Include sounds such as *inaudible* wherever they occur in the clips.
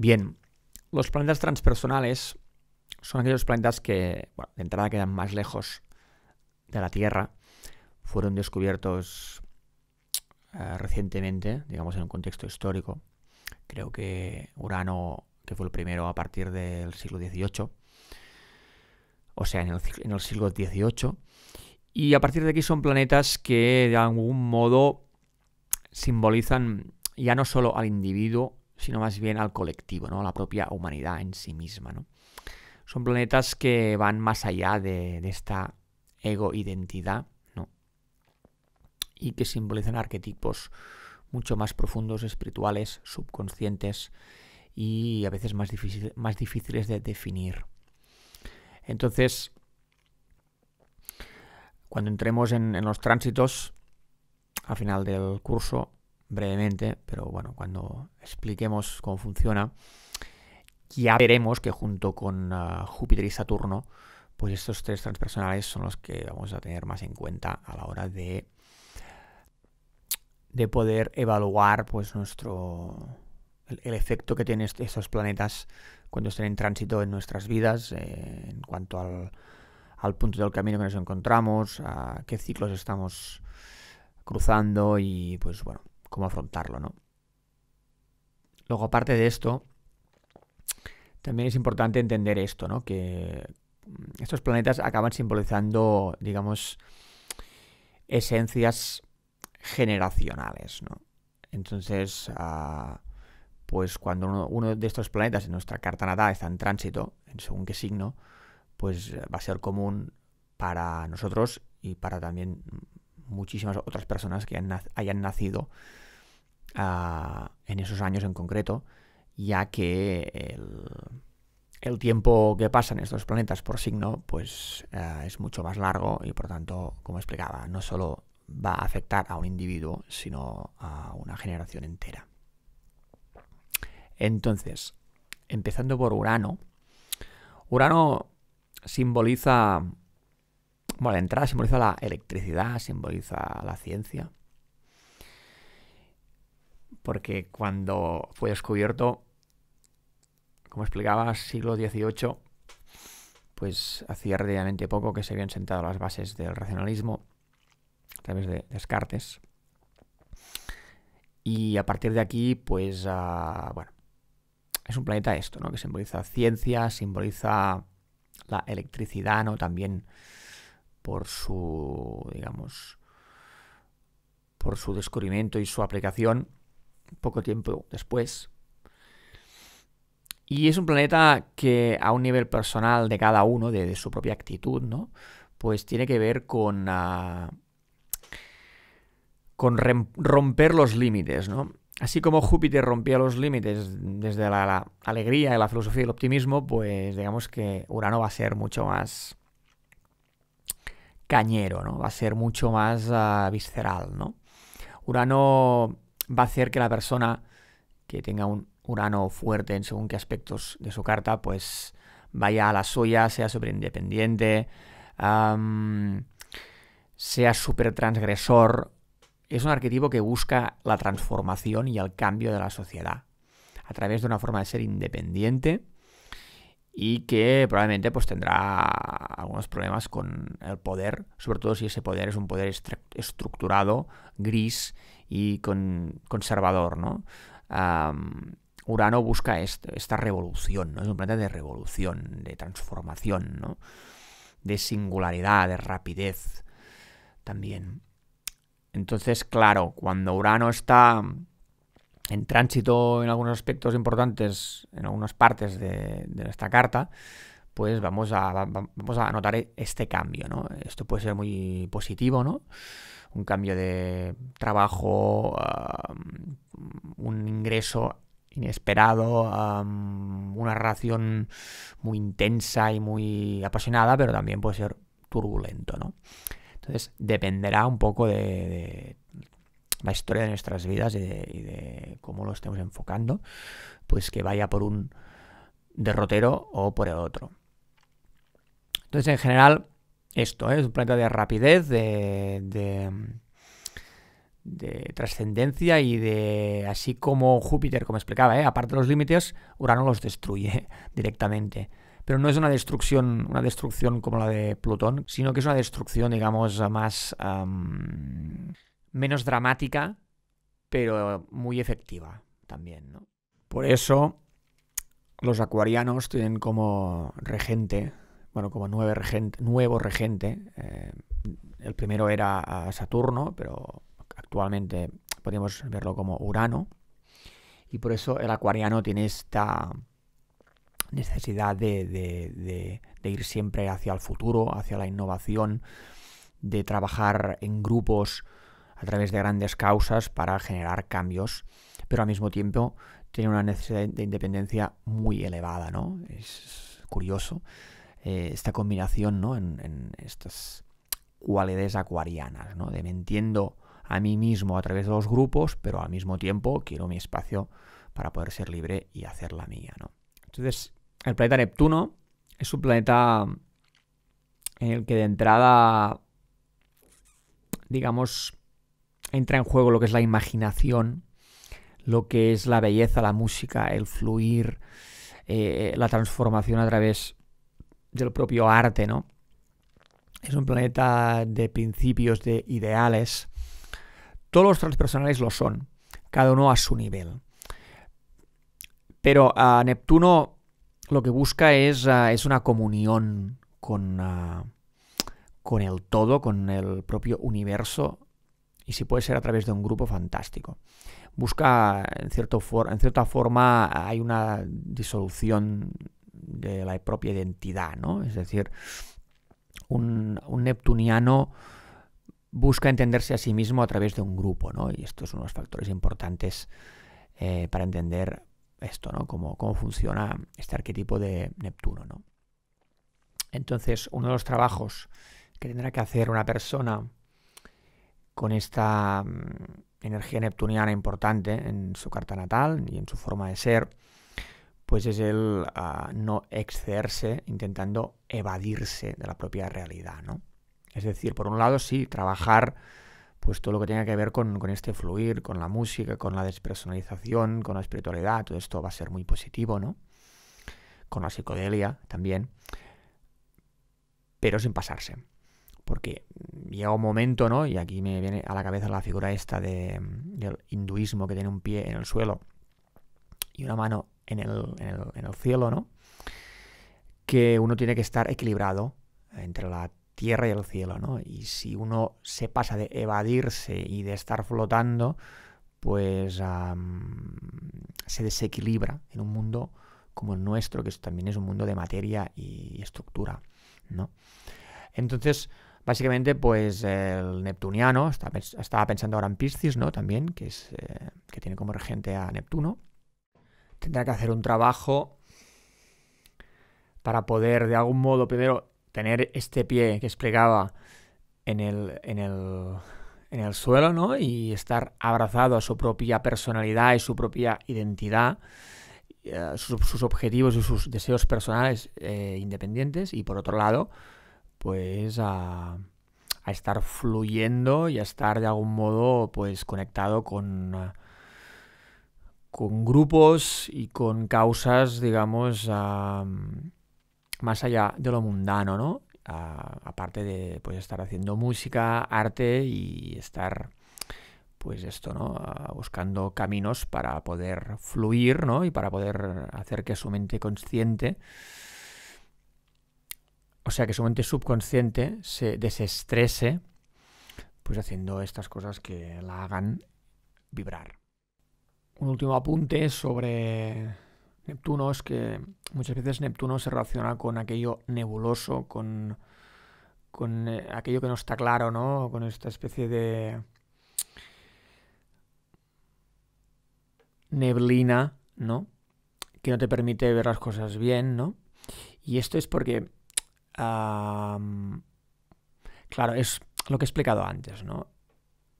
Bien, los planetas transpersonales son aquellos planetas que, de entrada quedan más lejos de la Tierra. Fueron descubiertos eh, recientemente, digamos en un contexto histórico. Creo que Urano, que fue el primero a partir del siglo XVIII, o sea, en el, siglo XVIII. Y a partir de aquí son planetas que de algún modo simbolizan ya no solo al individuo, sino más bien al colectivo, ¿no? a la propia humanidad en sí misma. Son planetas que van más allá de, esta ego-identidad y que simbolizan arquetipos mucho más profundos, espirituales, subconscientes y a veces más, más difíciles de definir. Entonces, cuando entremos en, en los tránsitos, al final del curso, brevemente, pero bueno, cuando expliquemos cómo funciona, ya veremos que junto con ah, Júpiter y Saturno, pues estos tres transpersonales son los que vamos a tener más en cuenta a la hora de, de poder evaluar pues nuestro el, efecto que tienen estos planetas cuando estén en tránsito en nuestras vidas, eh, en cuanto al, al, punto del camino que nos encontramos, a qué ciclos estamos cruzando y pues bueno, cómo afrontarlo, ¿no? Luego, aparte de esto, también es importante entender esto, ¿no? Que mm, estos planetas acaban simbolizando, digamos, esencias generacionales, ¿no? Entonces, ah, pues cuando uno, de estos planetas en nuestra carta natal está en tránsito, en según qué signo, pues va a ser común para nosotros y para también muchísimas otras personas que hayan nacido ah, en esos años en concreto, ya que el, tiempo que pasan estos planetas por signo pues ah, es mucho más largo y por tanto, como explicaba, no solo va a afectar a un individuo, sino a una generación entera. Entonces, empezando por Urano, Urano simboliza bueno, la entrada simboliza la electricidad, simboliza la ciencia. Porque cuando fue descubierto, como explicaba, siglo XVIII, pues hacía relativamente poco que se habían sentado las bases del racionalismo a través de Descartes. Y a partir de aquí, pues, ah, bueno, es un planeta esto, ¿no? Que simboliza ciencia, simboliza la electricidad, ¿no? También por su, digamos, por su descubrimiento y su aplicación poco tiempo después. Y es un planeta que a un nivel personal de cada uno, de, su propia actitud, ¿no? Pues tiene que ver con, ah, con romper los límites, ¿no? Así como Júpiter rompía los límites desde la, la, alegría, la filosofía y el optimismo, pues digamos que Urano va a ser mucho más cañero, ¿no? Va a ser mucho más ah, visceral, ¿no? Urano va a hacer que la persona que tenga un Urano fuerte en según qué aspectos de su carta, pues vaya a la suya, sea súper independiente, sea súper transgresor. Es un arquetipo que busca la transformación y el cambio de la sociedad a través de una forma de ser independiente y que probablemente pues tendrá algunos problemas con el poder, sobre todo si ese poder es un poder estructurado, gris y con conservador, ¿no? Urano busca esta revolución, ¿no? Es un planeta de revolución, de transformación, ¿no? De singularidad, de rapidez también. Entonces, claro, cuando Urano está en tránsito en algunos aspectos importantes, en algunas partes de, nuestra esta carta, pues vamos a, notar este cambio, ¿no? Esto puede ser muy positivo, ¿no? Un cambio de trabajo, um, un ingreso inesperado, um, una relación muy intensa y muy apasionada, pero también puede ser turbulento, ¿no? Entonces dependerá un poco de la historia de nuestras vidas y de, cómo lo estemos enfocando, pues que vaya por un derrotero o por el otro. Entonces, en general, esto ¿eh? es un planeta de rapidez, de, de, trascendencia y de, así como Júpiter, como explicaba, ¿eh? aparte de los límites, Urano los destruye *laughs* directamente. Pero no es una destrucción, una destrucción como la de Plutón, sino que es una destrucción, digamos, más menos dramática, pero muy efectiva también, ¿no? Por eso los acuarianos tienen como regente, bueno, como nueve regente, nuevo regente. Eh, el primero era Saturno, pero actualmente podemos verlo como Urano. Y por eso el acuariano tiene esta necesidad de, de, de, de ir siempre hacia el futuro, hacia la innovación, de trabajar en grupos a través de grandes causas para generar cambios, pero al mismo tiempo tiene una necesidad de independencia muy elevada, ¿no? Es curioso eh, esta combinación, ¿no? En, estas cualidades acuarianas, ¿no? De me a mí mismo a través de los grupos, pero al mismo tiempo quiero mi espacio para poder ser libre y hacer la mía, ¿no? Entonces, el planeta Neptuno es un planeta en el que de entrada, digamos, entra en juego lo que es la imaginación, lo que es la belleza, la música, el fluir, eh, la transformación a través del propio arte, ¿no? Es un planeta de principios, de ideales. Todos los transpersonales lo son, cada uno a su nivel. Pero a ah, Neptuno lo que busca es, ah, es una comunión con, ah, con el todo, con el propio universo, y si puede ser a través de un grupo, fantástico. Busca, en, cierto en cierta forma, hay una disolución de la propia identidad, ¿no? Es decir, un, neptuniano busca entenderse a sí mismo a través de un grupo, ¿no? Y estos son los factores importantes eh, para entender esto, ¿no? Cómo, cómo funciona este arquetipo de Neptuno, ¿no? Entonces, uno de los trabajos que tendrá que hacer una persona con esta mm, energía neptuniana importante en su carta natal y en su forma de ser, pues es el ah, no excederse intentando evadirse de la propia realidad, ¿no? Es decir, por un lado sí, trabajar pues todo lo que tenga que ver con, con este fluir, con la música, con la despersonalización, con la espiritualidad, todo esto va a ser muy positivo, ¿no? Con la psicodelia también, pero sin pasarse porque llega un momento, ¿no? Y aquí me viene a la cabeza la figura esta de, del hinduismo que tiene un pie en el suelo y una mano en el, cielo, ¿no? Que uno tiene que estar equilibrado entre la tierra y el cielo, ¿no? Y si uno se pasa de evadirse y de estar flotando, pues se desequilibra en un mundo como el nuestro, que también es un mundo de materia y estructura, ¿no? Entonces, Básicamente, pues el Neptuniano, estaba pensando ahora en Piscis, ¿no? También, que, es, eh, que tiene como regente a Neptuno. Tendrá que hacer un trabajo para poder, de algún modo, primero, tener este pie que explicaba en el, en el, en el suelo, ¿no? Y estar abrazado a su propia personalidad y su propia identidad. Eh, sus, objetivos y sus deseos personales eh, independientes y por otro lado pues a, estar fluyendo y a estar de algún modo pues conectado con, ah, con grupos y con causas, digamos, ah, más allá de lo mundano, ¿no? Ah, aparte de pues estar haciendo música, arte y estar pues esto, ¿no? buscando caminos para poder fluir, ¿no? Y para poder hacer que su mente consciente o sea, que su mente subconsciente se desestrese, pues haciendo estas cosas que la hagan vibrar. Un último apunte sobre Neptuno es que muchas veces Neptuno se relaciona con aquello nebuloso, con, con eh, aquello que no está claro, ¿no? Con esta especie de neblina, ¿no? Que no te permite ver las cosas bien, ¿no? Y esto es porque claro, es lo que he explicado antes, ¿no?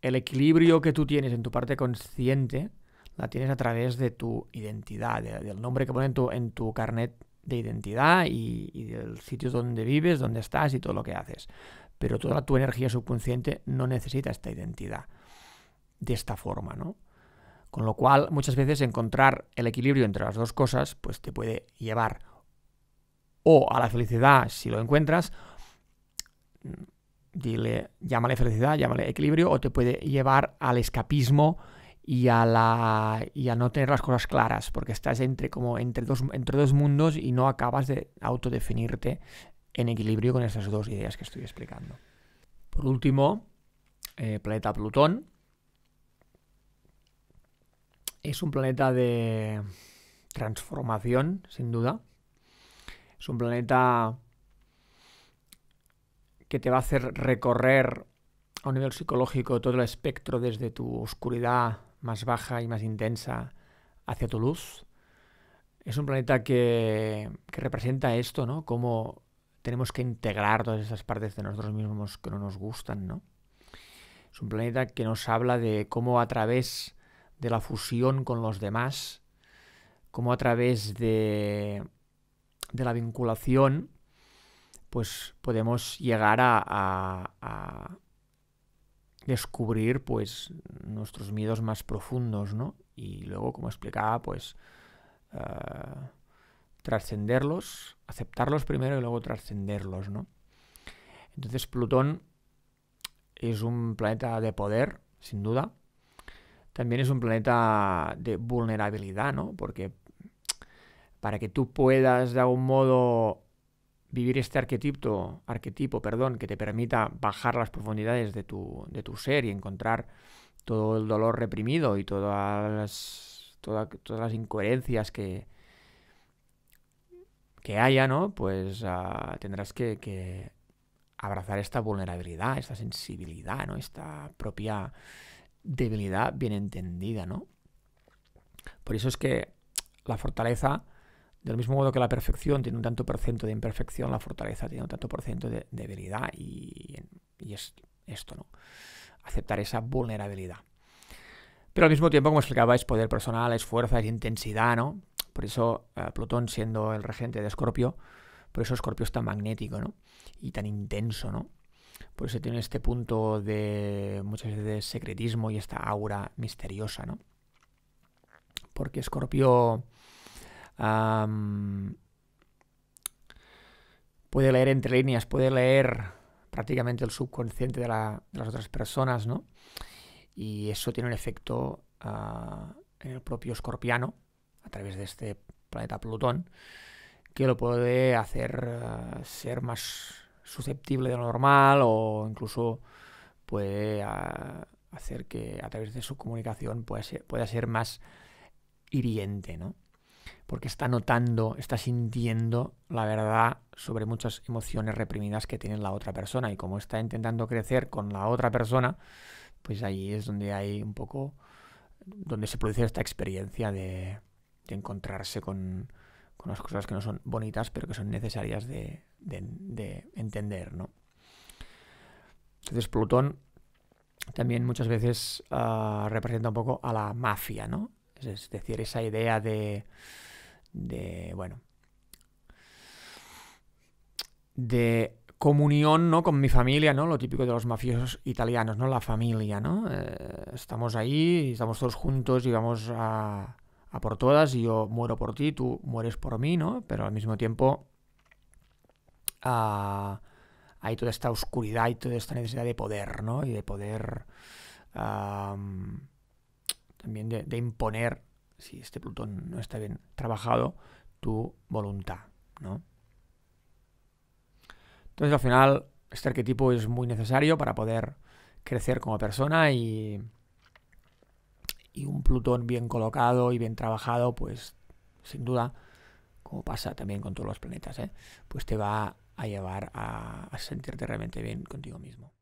El equilibrio que tú tienes en tu parte consciente la tienes a través de tu identidad, del nombre que pones en tu, en tu carnet de identidad y, del sitio donde vives, donde estás y todo lo que haces. Pero toda tu energía subconsciente no necesita esta identidad de esta forma, ¿no? Con lo cual, muchas veces encontrar el equilibrio entre las dos cosas, pues te puede llevar o a la felicidad si lo encuentras, mm, dile, llámale felicidad, llámale equilibrio, o te puede llevar al escapismo y a, la, no tener las cosas claras, porque estás entre, como entre, dos, entre dos mundos y no acabas de autodefinirte en equilibrio con esas dos ideas que estoy explicando. Por último, el eh, planeta Plutón. Es un planeta de transformación, sin duda. Es un planeta que te va a hacer recorrer a un nivel psicológico todo el espectro desde tu oscuridad más baja y más intensa hacia tu luz. Es un planeta que, representa esto, ¿no? Cómo tenemos que integrar todas esas partes de nosotros mismos que no nos gustan, ¿no? Es un planeta que nos habla de cómo a través de la fusión con los demás, cómo a través de de la vinculación, pues podemos llegar a, descubrir pues nuestros miedos más profundos, ¿no? Y luego, como explicaba, pues eh, trascenderlos, aceptarlos primero y luego trascenderlos, ¿no? Entonces Plutón es un planeta de poder, sin duda. También es un planeta de vulnerabilidad, ¿no? Porque para que tú puedas de algún modo vivir este arquetipo, arquetipo perdón, que te permita bajar las profundidades de tu, ser y encontrar todo el dolor reprimido y todas las, todas las incoherencias que, que haya, ¿no? Pues ah, tendrás que, que, abrazar esta vulnerabilidad, esta sensibilidad, ¿no? Esta propia debilidad bien entendida, ¿no? Por eso es que la fortaleza del mismo modo que la perfección tiene un tanto por ciento de imperfección, la fortaleza tiene un tanto por ciento de debilidad y, es esto, ¿no? Aceptar esa vulnerabilidad. Pero al mismo tiempo, como explicaba, es poder personal, es fuerza, es intensidad, ¿no? Por eso eh, Plutón, siendo el regente de Escorpio, por eso Escorpio es tan magnético, ¿no? Y tan intenso, ¿no? Por eso tiene este punto de muchas veces de secretismo y esta aura misteriosa, ¿no? Porque Escorpio puede leer entre líneas, puede leer prácticamente el subconsciente de, las otras personas, ¿no? Y eso tiene un efecto ah, en el propio escorpiano, a través de este planeta Plutón, que lo puede hacer ah, ser más susceptible de lo normal o incluso puede ah, hacer que a través de su comunicación pueda ser, pueda ser más hiriente, ¿no? porque está notando, está sintiendo la verdad sobre muchas emociones reprimidas que tiene la otra persona. Y como está intentando crecer con la otra persona, pues ahí es donde hay un poco, donde se produce esta experiencia de, encontrarse con, las cosas que no son bonitas, pero que son necesarias de, entender, ¿no? Entonces Plutón también muchas veces ah, representa un poco a la mafia, ¿no? Es decir, esa idea de, de bueno, de comunión ¿no? con mi familia, ¿no? Lo típico de los mafiosos italianos, ¿no? La familia, ¿no? Eh, estamos ahí, estamos todos juntos y vamos a, por todas y yo muero por ti, tú mueres por mí, ¿no? Pero al mismo tiempo ah, hay toda esta oscuridad y toda esta necesidad de poder, ¿no? Y de poder también de, imponer, si este Plutón no está bien trabajado, tu voluntad, ¿no? Entonces al final este arquetipo es muy necesario para poder crecer como persona y, y un Plutón bien colocado y bien trabajado, pues sin duda, como pasa también con todos los planetas, ¿eh? pues te va a llevar a sentirte realmente bien contigo mismo.